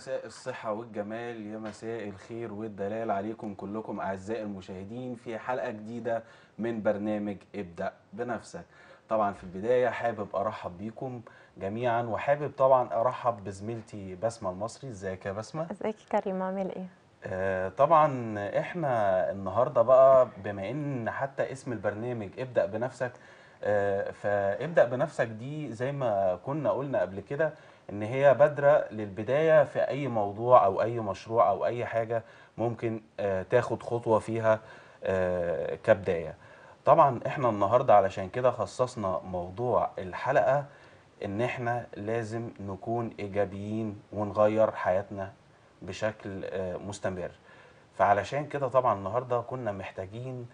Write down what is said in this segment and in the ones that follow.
مساء الصحة والجمال يا مساء الخير والدلال عليكم كلكم أعزائي المشاهدين في حلقة جديدة من برنامج ابدأ بنفسك طبعا في البداية حابب أرحب بيكم جميعا وحابب طبعا أرحب بزميلتي بسمة المصري ازيك يا بسمة ازيك يا كريم عامل ايه آه، طبعا احنا النهاردة بقى بما ان حتى اسم البرنامج ابدأ بنفسك آه، فابدأ بنفسك دي زي ما كنا قلنا قبل كده ان هي بادره للبدايه في اي موضوع او اي مشروع او اي حاجه ممكن آه، تاخد خطوه فيها آه، كبدايه طبعا احنا النهارده علشان كده خصصنا موضوع الحلقه ان احنا لازم نكون ايجابيين ونغير حياتنا بشكل آه، مستمر فعلشان كده طبعا النهارده كنا محتاجين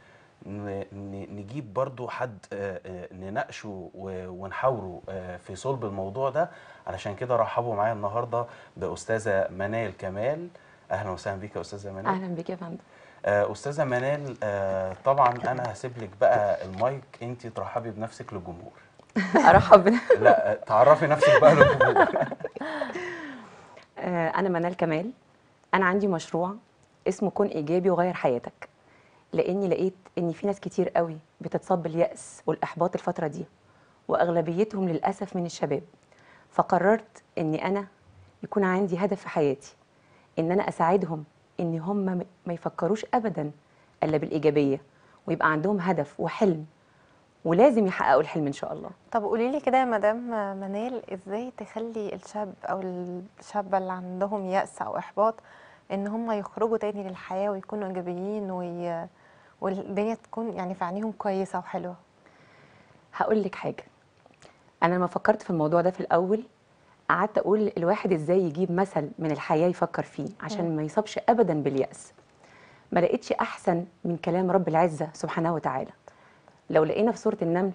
نجيب برضو حد آه، آه، نناقشه ونحاوره آه، في صلب الموضوع ده علشان كده رحبوا معايا النهارده باستاذه منال كمال اهلا وسهلا بيك يا استاذه منال اهلا بيك يا فندم استاذه منال طبعا انا هسيب لك بقى المايك انت ترحبي بنفسك للجمهور ارحب لا تعرفي نفسك بقى للجمهور انا منال كمال انا عندي مشروع اسمه كن ايجابي وغير حياتك لاني لقيت ان في ناس كتير قوي بتتصاب بالياس والاحباط الفتره دي واغلبيتهم للاسف من الشباب فقررت اني انا يكون عندي هدف في حياتي ان انا اساعدهم ان هم ما يفكروش ابدا الا بالايجابيه ويبقى عندهم هدف وحلم ولازم يحققوا الحلم ان شاء الله طب قولي لي كده يا مدام منال ازاي تخلي الشاب او الشابه اللي عندهم يأس او احباط ان هم يخرجوا تاني للحياه ويكونوا ايجابيين وي... والدنيا تكون يعني في عينيهم كويسه وحلوه هقول لك حاجه انا لما فكرت في الموضوع ده في الاول قعدت اقول الواحد ازاي يجيب مثل من الحياه يفكر فيه عشان ما يصابش ابدا بالياس ما لقيتش احسن من كلام رب العزه سبحانه وتعالى لو لقينا في سوره النمل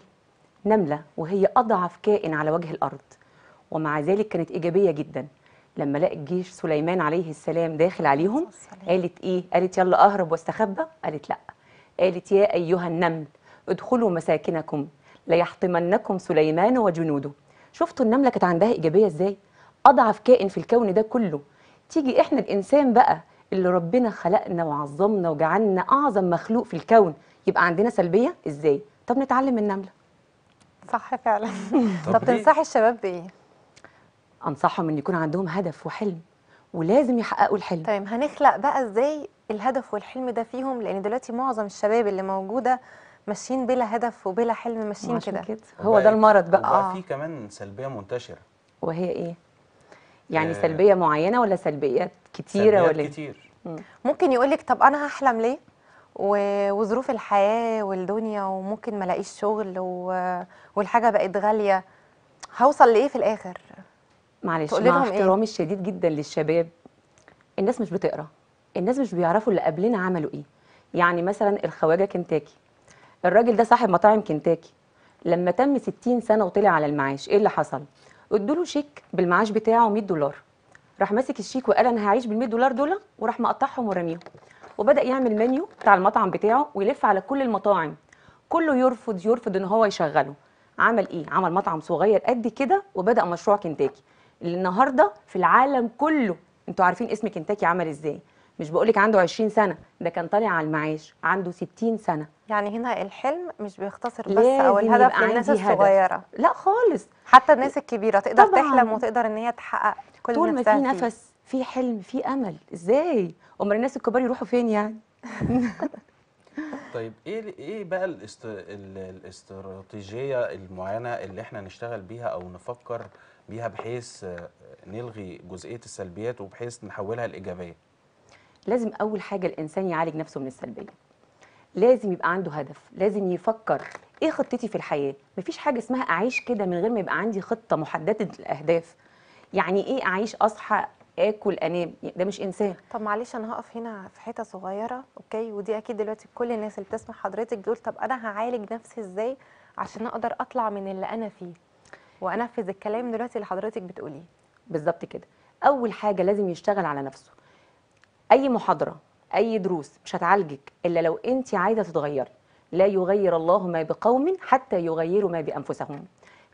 نمله وهي اضعف كائن على وجه الارض ومع ذلك كانت ايجابيه جدا لما لقى الجيش سليمان عليه السلام داخل عليهم قالت ايه قالت يلا اهرب واستخبى قالت لا قالت يا أيها النمل ادخلوا مساكنكم ليحطمنكم سليمان وجنوده شفتوا النملة كانت عندها إيجابية إزاي أضعف كائن في الكون ده كله تيجي إحنا الإنسان بقى اللي ربنا خلقنا وعظمنا وجعلنا أعظم مخلوق في الكون يبقى عندنا سلبية إزاي طب نتعلم النملة صح فعلا طب, طب تنصحي الشباب بإيه أنصحهم إن يكون عندهم هدف وحلم ولازم يحققوا الحلم طيب هنخلق بقى ازاي الهدف والحلم ده فيهم لان دلوقتي معظم الشباب اللي موجوده ماشيين بلا هدف وبلا حلم ماشيين كده هو ده المرض بقى اه في كمان سلبيه منتشره وهي ايه يعني آه سلبيه معينه ولا سلبيات كتيره سلبيات ولا كتير ممكن يقول لك طب انا هحلم ليه وظروف الحياه والدنيا وممكن ما الاقيش شغل و... والحاجه بقت غاليه هوصل لايه في الاخر معلش مع إيه؟ احترامي إيه؟ الشديد جدا للشباب الناس مش بتقرا الناس مش بيعرفوا اللي قبلنا عملوا ايه يعني مثلا الخواجه كنتاكي الراجل ده صاحب مطاعم كنتاكي لما تم 60 سنه وطلع على المعاش ايه اللي حصل ادوا له شيك بالمعاش بتاعه 100 دولار راح ماسك الشيك وقال انا هعيش بال 100 دولار دول وراح مقطعهم ورميهم وبدا يعمل منيو بتاع المطعم بتاعه ويلف على كل المطاعم كله يرفض يرفض ان هو يشغله عمل ايه عمل مطعم صغير قد كده وبدا مشروع كنتاكي النهارده في العالم كله انتوا عارفين اسم كنتاكي عمل ازاي مش بقولك عنده 20 سنه ده كان طالع على المعاش عنده 60 سنه يعني هنا الحلم مش بيختصر بس او الهدف للناس الصغيره هدف. لا خالص حتى الناس الكبيره تقدر طبعاً. تحلم وتقدر ان هي تحقق كل طول ما في نفس في حلم في امل ازاي امال الناس الكبار يروحوا فين يعني طيب ايه ايه بقى الاست... الاستراتيجيه المعينه اللي احنا نشتغل بيها او نفكر بيها بحيث نلغي جزئيه السلبيات وبحيث نحولها لايجابيه لازم اول حاجه الانسان يعالج نفسه من السلبيه لازم يبقى عنده هدف لازم يفكر ايه خطتي في الحياه مفيش حاجه اسمها اعيش كده من غير ما يبقى عندي خطه محدده الاهداف يعني ايه اعيش اصحى اكل انام يعني ده مش انسان طب معلش انا هقف هنا في حته صغيره اوكي ودي اكيد دلوقتي كل الناس اللي بتسمع حضرتك دول طب انا هعالج نفسي ازاي عشان اقدر اطلع من اللي انا فيه وانفذ الكلام دلوقتي اللي حضرتك بتقوليه بالظبط كده اول حاجه لازم يشتغل على نفسه اي محاضره اي دروس مش هتعالجك الا لو انت عايزه تتغيري لا يغير الله ما بقوم حتى يغيروا ما بانفسهم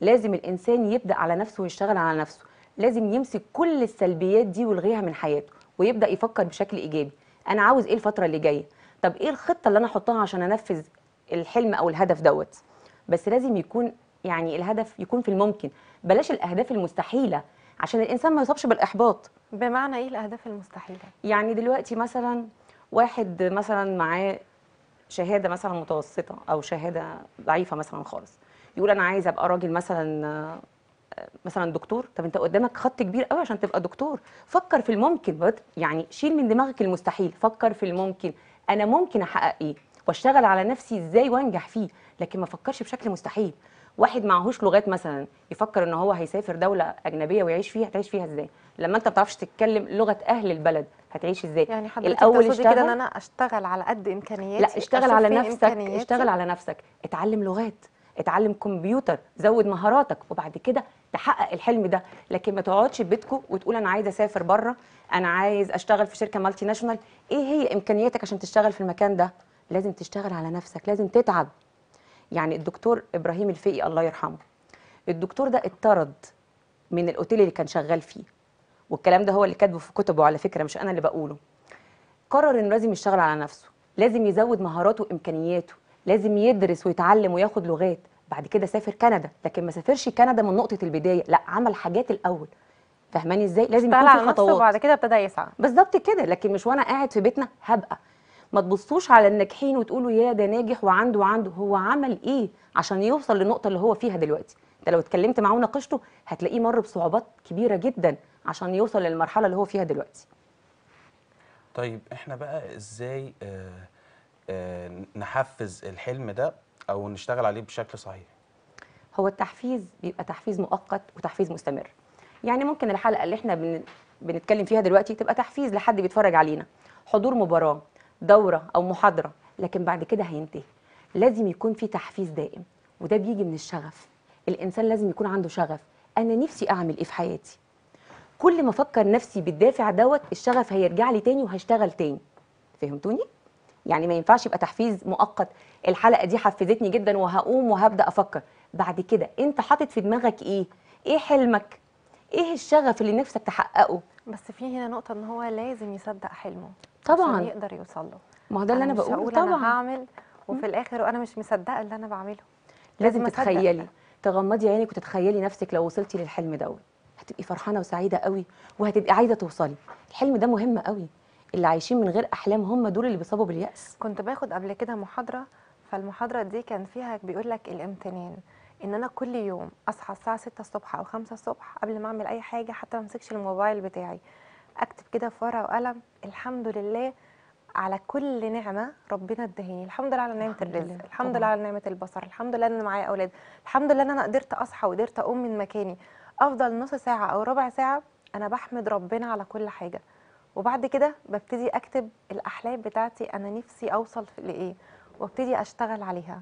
لازم الانسان يبدا على نفسه ويشتغل على نفسه لازم يمسك كل السلبيات دي ويلغيها من حياته ويبدا يفكر بشكل ايجابي انا عاوز ايه الفتره اللي جايه طب ايه الخطه اللي انا احطها عشان انفذ الحلم او الهدف دوت بس لازم يكون يعني الهدف يكون في الممكن بلاش الاهداف المستحيله عشان الانسان ما يصابش بالاحباط بمعنى ايه الاهداف المستحيله يعني دلوقتي مثلا واحد مثلا معاه شهاده مثلا متوسطه او شهاده ضعيفه مثلا خالص يقول انا عايز ابقى راجل مثلا مثلا دكتور طب انت قدامك خط كبير قوي عشان تبقى دكتور فكر في الممكن يعني شيل من دماغك المستحيل فكر في الممكن انا ممكن احقق ايه واشتغل على نفسي ازاي وانجح فيه لكن ما فكرش بشكل مستحيل واحد معهوش لغات مثلا يفكر ان هو هيسافر دوله اجنبيه ويعيش فيها هتعيش فيها ازاي لما انت ما بتعرفش تتكلم لغه اهل البلد هتعيش ازاي يعني حضرتك الاول اشتغل كده ان انا اشتغل على قد امكانياتي لا اشتغل على نفسك اشتغل على نفسك اتعلم لغات اتعلم كمبيوتر زود مهاراتك وبعد كده تحقق الحلم ده لكن ما تقعدش في بيتكم وتقول انا عايز اسافر بره انا عايز اشتغل في شركه مالتي ناشونال ايه هي امكانياتك عشان تشتغل في المكان ده لازم تشتغل على نفسك لازم تتعب يعني الدكتور ابراهيم الفقي الله يرحمه الدكتور ده اتطرد من الاوتيل اللي كان شغال فيه والكلام ده هو اللي كاتبه في كتبه على فكره مش انا اللي بقوله قرر انه لازم يشتغل على نفسه لازم يزود مهاراته وامكانياته لازم يدرس ويتعلم وياخد لغات بعد كده سافر كندا لكن ما سافرش كندا من نقطه البدايه لا عمل حاجات الاول فاهماني ازاي لازم يكون في خطوات وبعد كده ابتدى يسعى بالظبط كده لكن مش وانا قاعد في بيتنا هبقى ما تبصوش على الناجحين وتقولوا يا ده ناجح وعنده وعنده هو عمل ايه عشان يوصل للنقطه اللي هو فيها دلوقتي انت لو اتكلمت معاه وناقشته هتلاقيه مر بصعوبات كبيره جدا عشان يوصل للمرحله اللي هو فيها دلوقتي طيب احنا بقى ازاي آه آه نحفز الحلم ده او نشتغل عليه بشكل صحيح هو التحفيز بيبقى تحفيز مؤقت وتحفيز مستمر يعني ممكن الحلقه اللي احنا بن... بنتكلم فيها دلوقتي تبقى تحفيز لحد بيتفرج علينا حضور مباراه دوره او محاضره لكن بعد كده هينتهي لازم يكون في تحفيز دائم وده بيجي من الشغف الانسان لازم يكون عنده شغف انا نفسي اعمل ايه في حياتي كل ما افكر نفسي بالدافع دوت الشغف هيرجع لي تاني وهشتغل تاني فهمتوني يعني ما ينفعش يبقى تحفيز مؤقت الحلقه دي حفزتني جدا وهقوم وهبدا افكر بعد كده انت حاطط في دماغك ايه ايه حلمك ايه الشغف اللي نفسك تحققه بس في هنا نقطه ان هو لازم يصدق حلمه طبعا عشان يقدر يوصل له ما هو ده اللي انا, بقوله طبعا انا هعمل وفي الاخر وانا مش مصدقه اللي انا بعمله لازم, لازم تتخيلي تغمضي عينك وتتخيلي نفسك لو وصلتي للحلم دوت هتبقي فرحانه وسعيده قوي وهتبقي عايزه توصلي الحلم ده مهم قوي اللي عايشين من غير احلام هم دول اللي بيصابوا بالياس كنت باخد قبل كده محاضره فالمحاضره دي كان فيها بيقول لك الامتنان ان انا كل يوم اصحى الساعه 6 الصبح او 5 الصبح قبل ما اعمل اي حاجه حتى ما امسكش الموبايل بتاعي اكتب كده في ورقه وقلم الحمد لله على كل نعمه ربنا ادهاني الحمد لله على نعمه الرزق الحمد لله على نعمه البصر الحمد لله ان معايا اولاد الحمد لله ان انا قدرت اصحى وقدرت اقوم من مكاني افضل نص ساعه او ربع ساعه انا بحمد ربنا على كل حاجه وبعد كده ببتدي اكتب الاحلام بتاعتي انا نفسي اوصل لايه وابتدي اشتغل عليها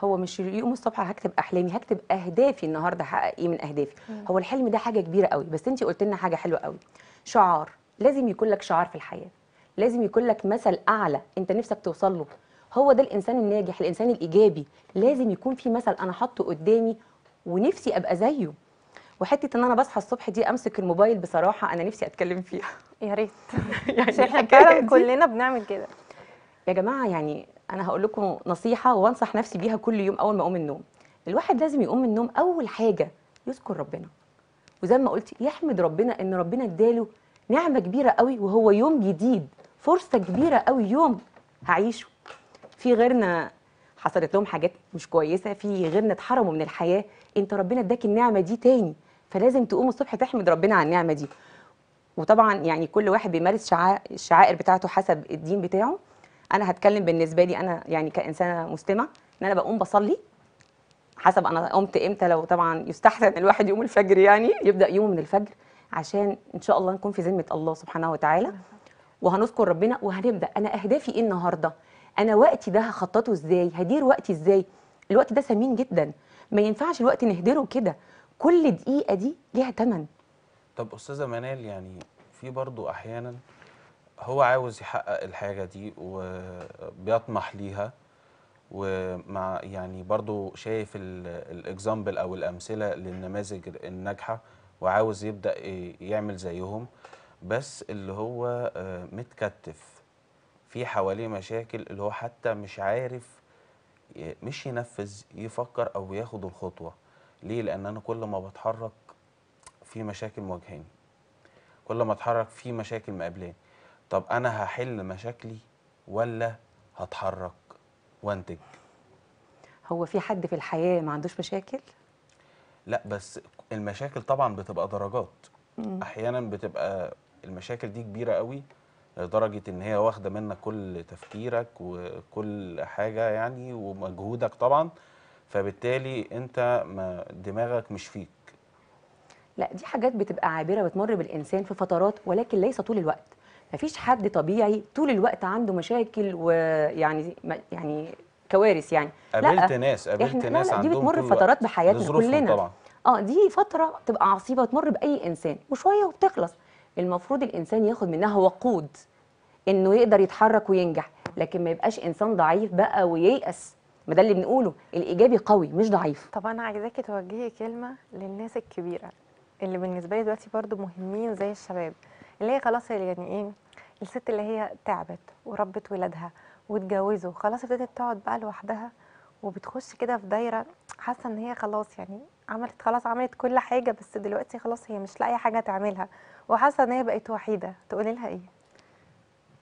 هو مش يوم الصبح هكتب احلامي هكتب اهدافي النهارده هحقق ايه من اهدافي مم. هو الحلم ده حاجه كبيره قوي بس انت قلت لنا حاجه حلوه قوي شعار لازم يكون لك شعار في الحياه لازم يكون لك مثل اعلى انت نفسك توصل له هو ده الانسان الناجح الانسان الايجابي لازم يكون في مثل انا حاطه قدامي ونفسي ابقى زيه وحته ان انا بصحى الصبح دي امسك الموبايل بصراحه انا نفسي اتكلم فيها يا ريت يعني احنا كلنا بنعمل كده يا جماعه يعني انا هقول لكم نصيحه وانصح نفسي بيها كل يوم اول ما اقوم من النوم الواحد لازم يقوم من النوم اول حاجه يذكر ربنا وزي ما قلت يحمد ربنا ان ربنا اداله نعمه كبيره قوي وهو يوم جديد فرصه كبيره قوي يوم هعيشه في غيرنا حصلت لهم حاجات مش كويسه في غيرنا اتحرموا من الحياه انت ربنا اداك النعمه دي تاني فلازم تقوم الصبح تحمد ربنا على النعمه دي وطبعا يعني كل واحد بيمارس الشعائر بتاعته حسب الدين بتاعه انا هتكلم بالنسبه لي انا يعني كانسانه مسلمه ان انا بقوم بصلي حسب انا قمت امتى لو طبعا يستحسن الواحد يقوم الفجر يعني يبدا يومه من الفجر عشان ان شاء الله نكون في ذمه الله سبحانه وتعالى وهنذكر ربنا وهنبدا انا اهدافي ايه النهارده انا وقتي ده هخططه ازاي هدير وقتي ازاي الوقت ده ثمين جدا ما ينفعش الوقت نهدره كده كل دقيقه دي ليها ثمن طب استاذه منال يعني في برضو احيانا هو عاوز يحقق الحاجه دي وبيطمح ليها ومع يعني برضو شايف الاكزامبل او الامثله للنماذج الناجحه وعاوز يبدا يعمل زيهم بس اللي هو متكتف في حواليه مشاكل اللي هو حتى مش عارف مش ينفذ يفكر او ياخد الخطوه ليه لان انا كل ما بتحرك في مشاكل مواجهاني كل ما اتحرك في مشاكل مقابلاني طب انا هحل مشاكلي ولا هتحرك وانتج هو في حد في الحياه ما عندوش مشاكل لا بس المشاكل طبعا بتبقى درجات مم. احيانا بتبقى المشاكل دي كبيره قوي لدرجه ان هي واخده منك كل تفكيرك وكل حاجه يعني ومجهودك طبعا فبالتالي انت ما دماغك مش فيك لا دي حاجات بتبقى عابره بتمر بالانسان في فترات ولكن ليس طول الوقت مفيش حد طبيعي طول الوقت عنده مشاكل ويعني يعني كوارث يعني قابلت ناس قابلت ناس لا لا دي بتمر في فترات بحياتنا كلنا طبعا اه دي فتره بتبقى عصيبه تمر باي انسان وشويه وبتخلص المفروض الانسان ياخد منها وقود انه يقدر يتحرك وينجح لكن ما يبقاش انسان ضعيف بقى وييأس ما ده اللي بنقوله الايجابي قوي مش ضعيف طب انا عايزاكي توجهي كلمه للناس الكبيره اللي بالنسبه لي دلوقتي برضو مهمين زي الشباب اللي هي خلاص يعني ايه الست اللي هي تعبت وربت ولادها واتجوزوا خلاص ابتدت تقعد بقى لوحدها وبتخش كده في دايره حاسه ان هي خلاص يعني عملت خلاص عملت كل حاجه بس دلوقتي خلاص هي مش لاقيه حاجه تعملها وحاسه ان هي بقت وحيده تقولي لها ايه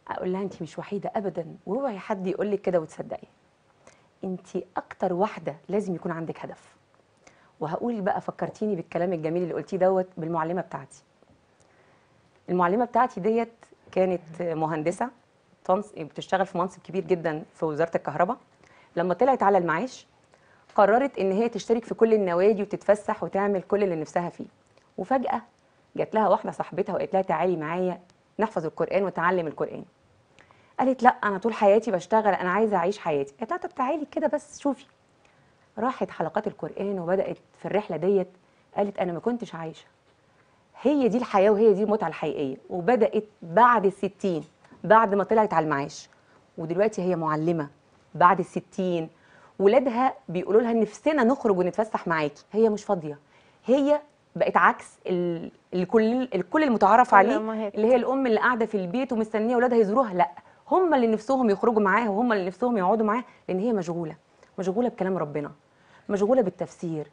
اقول لها انت مش وحيده ابدا واوعي حد يقول لك كده وتصدقي انت اكتر واحده لازم يكون عندك هدف وهقول بقى فكرتيني بالكلام الجميل اللي قلتيه دوت بالمعلمه بتاعتي المعلمه بتاعتي ديت كانت مهندسه بتشتغل في منصب كبير جدا في وزاره الكهرباء لما طلعت على المعاش قررت ان هي تشترك في كل النوادي وتتفسح وتعمل كل اللي نفسها فيه وفجاه جات لها واحده صاحبتها وقالت لها تعالي معايا نحفظ القران وتعلم القران قالت لا انا طول حياتي بشتغل انا عايزه اعيش حياتي قالت لها طب تعالي كده بس شوفي راحت حلقات القران وبدات في الرحله ديت قالت انا ما كنتش عايشه هي دي الحياه وهي دي المتعه الحقيقيه وبدات بعد الستين بعد ما طلعت على المعاش ودلوقتي هي معلمه بعد الستين ولادها بيقولوا لها نفسنا نخرج ونتفسح معاكي هي مش فاضيه هي بقت عكس الكل الكل المتعارف عليه اللي هي الام اللي قاعده في البيت ومستنيه اولادها يزوروها لا هم اللي نفسهم يخرجوا معاها وهم اللي نفسهم يقعدوا معاها لان هي مشغوله مشغوله بكلام ربنا مشغوله بالتفسير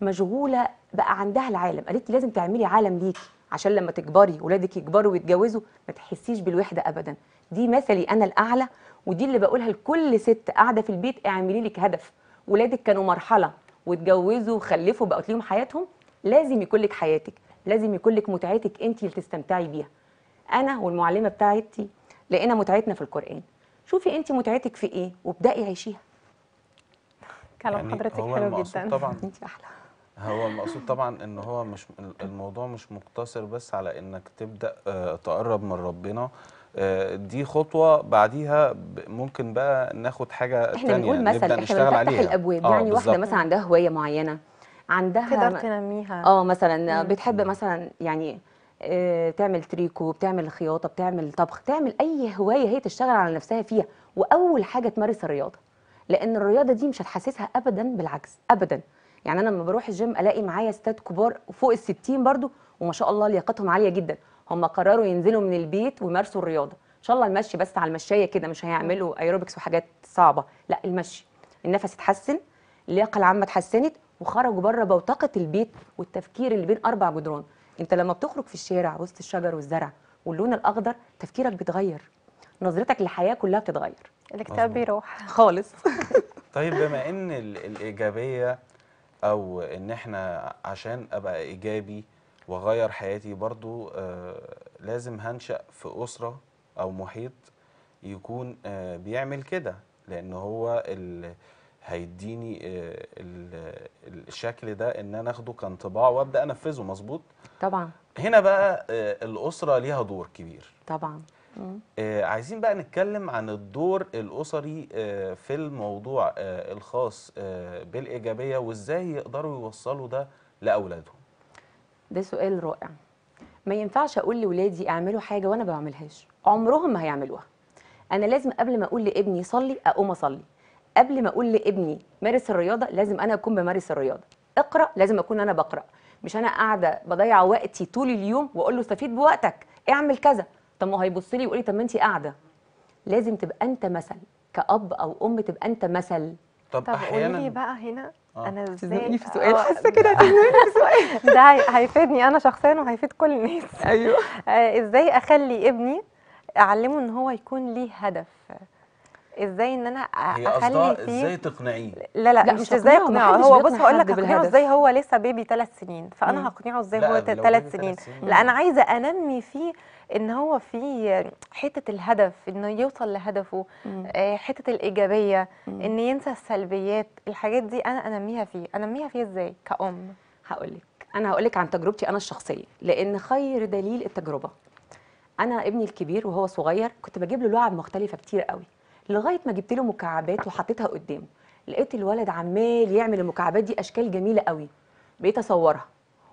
مشغوله بقى عندها العالم قالت لي لازم تعملي عالم ليكي عشان لما تكبري ولادك يكبروا ويتجوزوا ما تحسيش بالوحده ابدا دي مثلي انا الاعلى ودي اللي بقولها لكل ست قاعده في البيت اعملي لك هدف ولادك كانوا مرحله واتجوزوا وخلفوا بقت ليهم حياتهم لازم يكون لك حياتك لازم يكون لك متعتك انت اللي تستمتعي بيها انا والمعلمه بتاعتي لقينا متعتنا في القرآن شوفي أنت متعتك في إيه وابدأي عيشيها كلام يعني حضرتك حلو جدا طبعا أنت أحلى هو المقصود طبعا ان هو مش الموضوع مش مقتصر بس على انك تبدا آه، تقرب من ربنا آه، دي خطوه بعديها ممكن بقى ناخد حاجه احنا بنقول مثلا احنا عليها الابواب آه يعني واحده مثلا عندها هوايه معينه عندها تقدر تنميها اه مثلا بتحب مثلا يعني آه، تعمل تريكو بتعمل خياطه بتعمل طبخ تعمل اي هوايه هي تشتغل على نفسها فيها واول حاجه تمارس الرياضه لان الرياضه دي مش هتحسسها ابدا بالعجز ابدا يعني انا لما بروح الجيم الاقي معايا ستات كبار فوق ال 60 برضو وما شاء الله لياقتهم عاليه جدا هم قرروا ينزلوا من البيت ويمارسوا الرياضه ان شاء الله المشي بس على المشايه كده مش هيعملوا ايروبكس وحاجات صعبه لا المشي النفس اتحسن اللياقه العامه اتحسنت وخرجوا بره بوتقه البيت والتفكير اللي بين اربع جدران انت لما بتخرج في الشارع وسط الشجر والزرع واللون الاخضر تفكيرك بيتغير نظرتك للحياه كلها بتتغير الكتاب بيروح خالص طيب بما ان الايجابيه او ان احنا عشان ابقى ايجابي واغير حياتي برضو آه لازم هنشأ في اسره او محيط يكون آه بيعمل كده لان هو هيديني آه، الشكل ده ان انا اخده كانطباع وابدا انفذه مظبوط طبعا هنا بقى آه، الاسره ليها دور كبير طبعا آه، عايزين بقى نتكلم عن الدور الاسري في الموضوع الخاص بالايجابيه وازاي يقدروا يوصلوا ده لاولادهم ده سؤال رائع ما ينفعش اقول لاولادي اعملوا حاجه وانا ما بعملهاش عمرهم ما هيعملوها انا لازم قبل ما اقول لابني صلي اقوم اصلي قبل ما اقول لابني مارس الرياضه لازم انا اكون بمارس الرياضه اقرا لازم اكون انا بقرا مش انا قاعده بضيع وقتي طول اليوم واقول له استفيد بوقتك اعمل كذا طب ما هو هيبص لي ويقول لي طب ما انت قاعده لازم تبقى انت مثل كاب او ام تبقى انت مثل طب, طب احيانا قولي بقى هنا آه. انا ازاي في سؤال آه. حاسه كده هتزنقني في سؤال ده هيفيدني انا شخصيا وهيفيد كل الناس ايوه آه، ازاي اخلي ابني اعلمه ان هو يكون ليه هدف ازاي ان انا اخلي فيه ازاي تقنعيه لا لا, لا مش ازاي اقنعه هو بص هقول لك اقنعه ازاي هو لسه بيبي ثلاث سنين فانا هقنعه ازاي هو ثلاث سنين لا انا عايزه انمي فيه ان هو في حته الهدف انه يوصل لهدفه آه، حته الايجابيه ان ينسى السلبيات الحاجات دي انا انميها فيه انميها فيه ازاي كأم هقول لك انا هقول لك عن تجربتي انا الشخصيه لان خير دليل التجربه انا ابني الكبير وهو صغير كنت بجيب له لعب مختلفه كتير قوي لغايه ما جبت له مكعبات وحطيتها قدامه لقيت الولد عمال يعمل المكعبات دي اشكال جميله قوي بقيت اصورها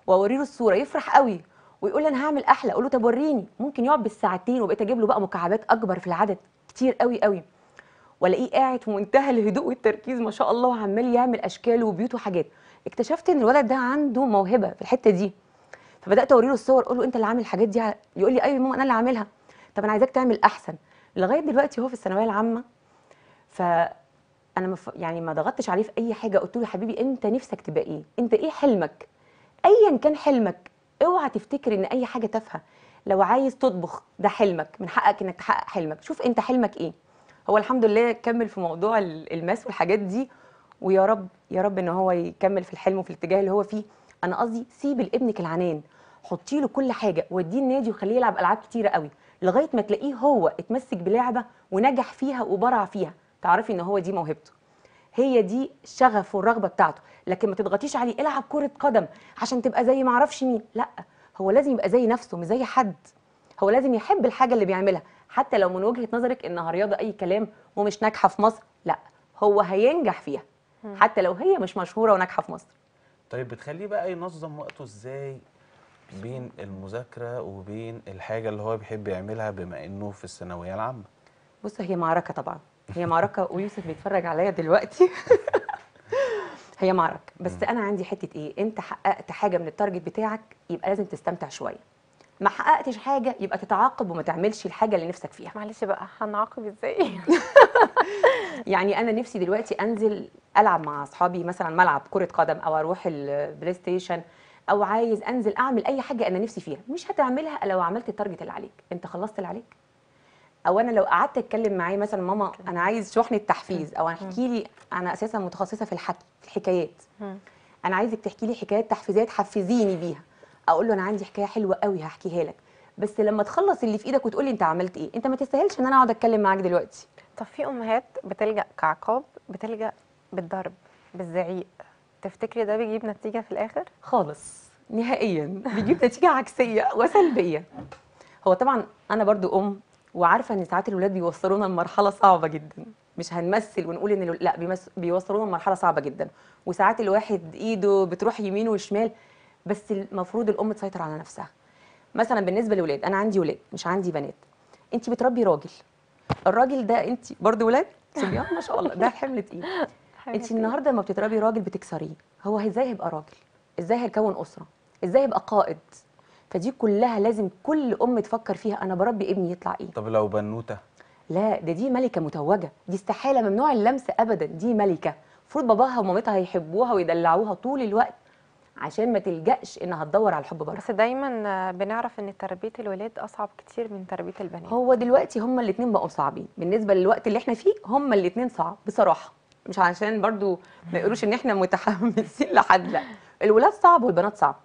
واوري له الصوره يفرح قوي ويقول لي انا هعمل احلى اقول له طب وريني ممكن يقعد بالساعتين وبقيت اجيب له بقى مكعبات اكبر في العدد كتير قوي قوي والاقيه قاعد في منتهى الهدوء والتركيز ما شاء الله وعمال يعمل اشكال وبيوت وحاجات اكتشفت ان الولد ده عنده موهبه في الحته دي فبدات اوري له الصور اقول له انت اللي عامل الحاجات دي يقول لي ايوه يا ماما انا اللي عاملها طب انا عايزاك تعمل احسن لغايه دلوقتي هو في الثانويه العامه ف انا مف... يعني ما ضغطتش عليه في اي حاجه قلت له يا حبيبي انت نفسك تبقى ايه انت ايه حلمك ايا كان حلمك اوعى تفتكر ان اي حاجه تافهه لو عايز تطبخ ده حلمك من حقك انك تحقق حلمك شوف انت حلمك ايه هو الحمد لله كمل في موضوع الماس والحاجات دي ويا رب يا رب ان هو يكمل في الحلم وفي الاتجاه اللي هو فيه انا قصدي سيب لابنك العنان حطي له كل حاجه وديه النادي وخليه يلعب العاب كتيره قوي لغايه ما تلاقيه هو اتمسك بلعبه ونجح فيها وبرع فيها تعرفي ان هو دي موهبته هي دي شغف والرغبه بتاعته لكن ما تضغطيش عليه العب كره قدم عشان تبقى زي ما اعرفش مين لا هو لازم يبقى زي نفسه مش زي حد هو لازم يحب الحاجه اللي بيعملها حتى لو من وجهه نظرك انها رياضه اي كلام ومش ناجحه في مصر لا هو هينجح فيها حتى لو هي مش مشهوره وناجحه في مصر طيب بتخليه بقى ينظم وقته ازاي بين المذاكرة وبين الحاجة اللي هو بيحب يعملها بما إنه في الثانوية العامة؟ بص هي معركة طبعا هي معركة ويوسف بيتفرج عليا دلوقتي هي معركة بس أنا عندي حتة إيه أنت حققت حاجة من التارجت بتاعك يبقى لازم تستمتع شوية ما حققتش حاجة يبقى تتعاقب وما تعملش الحاجة اللي نفسك فيها معلش بقى هنعاقب إزاي يعني أنا نفسي دلوقتي أنزل ألعب مع أصحابي مثلا ملعب كرة قدم أو أروح البلاي ستيشن او عايز انزل اعمل اي حاجه انا نفسي فيها مش هتعملها لو عملت التارجت اللي عليك انت خلصت اللي عليك او انا لو قعدت اتكلم معاه مثلا ماما انا عايز شحنه تحفيز او احكي لي انا اساسا متخصصه في الحكي في الحكايات انا عايزك تحكي لي حكايات تحفيزيه تحفزيني بيها اقول له انا عندي حكايه حلوه قوي هحكيها لك بس لما تخلص اللي في ايدك وتقول لي انت عملت ايه انت ما تستاهلش ان انا اقعد اتكلم معاك دلوقتي طب في امهات بتلجا كعقاب بتلجا بالضرب بالزعيق تفتكري ده بيجيب نتيجه في الاخر خالص نهائيا بيجيب نتيجه عكسيه وسلبيه هو طبعا انا برضو ام وعارفه ان ساعات الولاد بيوصلونا لمرحله صعبه جدا مش هنمثل ونقول ان لا بيوصلونا لمرحله صعبه جدا وساعات الواحد ايده بتروح يمين وشمال بس المفروض الام تسيطر على نفسها مثلا بالنسبه للولاد انا عندي ولاد مش عندي بنات انت بتربي راجل الراجل ده انت برضو ولاد صبيان ما شاء الله ده حمله تقيل انت النهارده لما بتضربي راجل بتكسريه هو ازاي هيبقى راجل ازاي هيكون اسره ازاي هيبقى قائد فدي كلها لازم كل ام تفكر فيها انا بربي ابني يطلع ايه طب لو بنوته لا ده دي ملكه متوجه دي استحاله ممنوع اللمس ابدا دي ملكه المفروض باباها ومامتها هيحبوها ويدلعوها طول الوقت عشان ما تلجاش انها تدور على الحب بره بس دايما بنعرف ان تربيه الولاد اصعب كتير من تربيه البنات هو دلوقتي هما الاثنين بقوا صعبين بالنسبه للوقت اللي احنا فيه هما الاثنين صعب بصراحه مش عشان برضو ما يقولوش ان احنا متحمسين لحد لا الولاد صعب والبنات صعب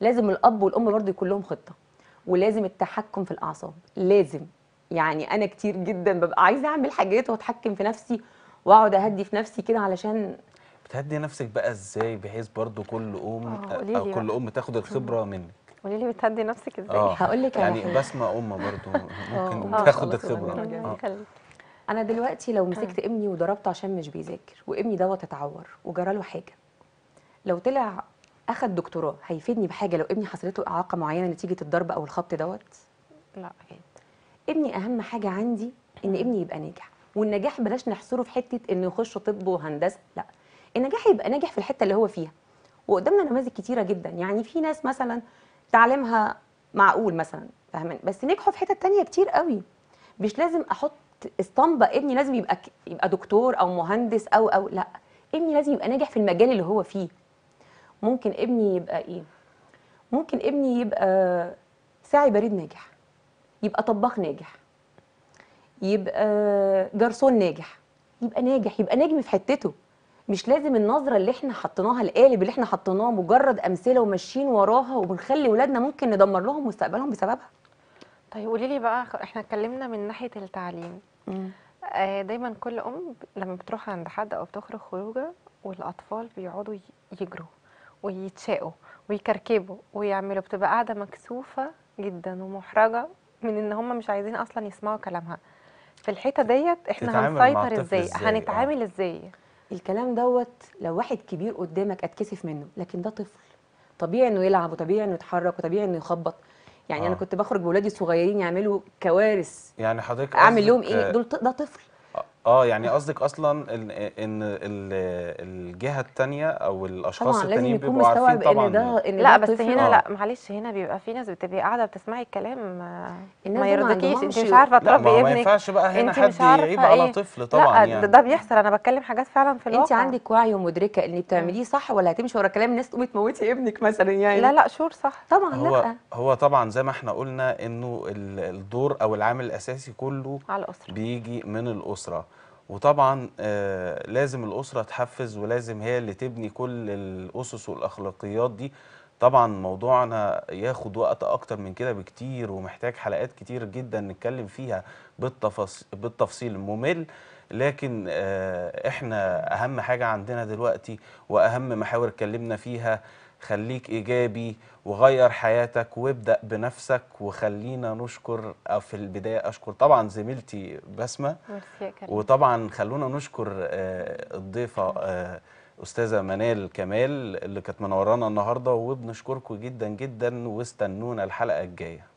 لازم الاب والام برضو يكون لهم خطه ولازم التحكم في الاعصاب لازم يعني انا كتير جدا ببقى عايزه اعمل حاجات واتحكم في نفسي واقعد اهدي في نفسي كده علشان بتهدي نفسك بقى ازاي بحيث برضو كل ام آه، او كل ام تاخد الخبره منك قولي لي بتهدي نفسك ازاي آه. هقول لك يعني بسمه ام برضو ممكن آه. تاخد الخبره انا دلوقتي لو مسكت آه. ابني وضربته عشان مش بيذاكر وابني دوت اتعور وجرى له حاجه لو طلع اخد دكتوراه هيفيدني بحاجه لو ابني حصلت له اعاقه معينه نتيجه الضرب او الخبط دوت لا ابني اهم حاجه عندي ان آه. ابني يبقى ناجح والنجاح بلاش نحصره في حته انه يخش طب وهندسه لا النجاح يبقى ناجح في الحته اللي هو فيها وقدامنا نماذج كتيره جدا يعني في ناس مثلا تعليمها معقول مثلا فاهمين بس نجحوا في حتت تانية كتير قوي مش لازم احط اسطمبه ابني لازم يبقى يبقى دكتور او مهندس او او لا ابني لازم يبقى ناجح في المجال اللي هو فيه ممكن ابني يبقى ايه ممكن ابني يبقى ساعي بريد ناجح يبقى طباخ ناجح يبقى جرسون ناجح يبقى ناجح يبقى نجم في حتته مش لازم النظره اللي احنا حطيناها القالب اللي احنا حطيناه مجرد امثله وماشيين وراها وبنخلي ولادنا ممكن ندمر لهم مستقبلهم بسببها طيب قولي لي بقى احنا اتكلمنا من ناحيه التعليم آه دايما كل ام لما بتروح عند حد او بتخرج خروجه والاطفال بيقعدوا يجروا ويتشاقوا ويكركبوا ويعملوا بتبقى قاعده مكسوفه جدا ومحرجه من ان هم مش عايزين اصلا يسمعوا كلامها في الحته ديت احنا هنسيطر ازاي هنتعامل آه. ازاي الكلام دوت لو واحد كبير قدامك اتكسف منه لكن ده طفل طبيعي انه يلعب وطبيعي انه يتحرك وطبيعي انه يخبط يعني آه. انا كنت بخرج بولادي الصغيرين يعملوا كوارث يعني حضرتك اعمل لهم ايه دول ده طفل اه يعني قصدك اصلا ان ان الجهه الثانيه او الاشخاص الثانيين بيبقوا عارفين مستوعب طبعا ان ده ان لا ده بس هنا آه. لا معلش هنا بيبقى في ناس بتبقى قاعده بتسمعي الكلام آه، ما يرضكيش ما انت مش عارفه تربي ابنك ما ينفعش بقى هنا انت حد مش يعيب على ايه. طفل طبعا لا يعني لا ده بيحصل انا بتكلم حاجات فعلا في الواقع انت عندك وعي ومدركه ان بتعمليه صح ولا هتمشي ورا كلام الناس تقومي تموتي ابنك مثلا يعني لا لا شور صح طبعا هو لا هو طبعا زي ما احنا قلنا انه الدور او العامل الاساسي كله على الاسره بيجي من الاسره وطبعا آه، لازم الأسرة تحفز ولازم هي اللي تبني كل الأسس والأخلاقيات دي طبعا موضوعنا ياخد وقت اكتر من كده بكتير ومحتاج حلقات كتير جدا نتكلم فيها بالتفاصيل بالتفصيل ممل لكن آه، احنا اهم حاجه عندنا دلوقتي واهم محاور اتكلمنا فيها خليك إيجابي وغير حياتك وابدأ بنفسك وخلينا نشكر في البداية أشكر طبعا زميلتي بسمة وطبعا خلونا نشكر آه، الضيفة آه، أستاذة منال كمال اللي كانت منورانا النهاردة وبنشكركم جدا جدا واستنونا الحلقة الجاية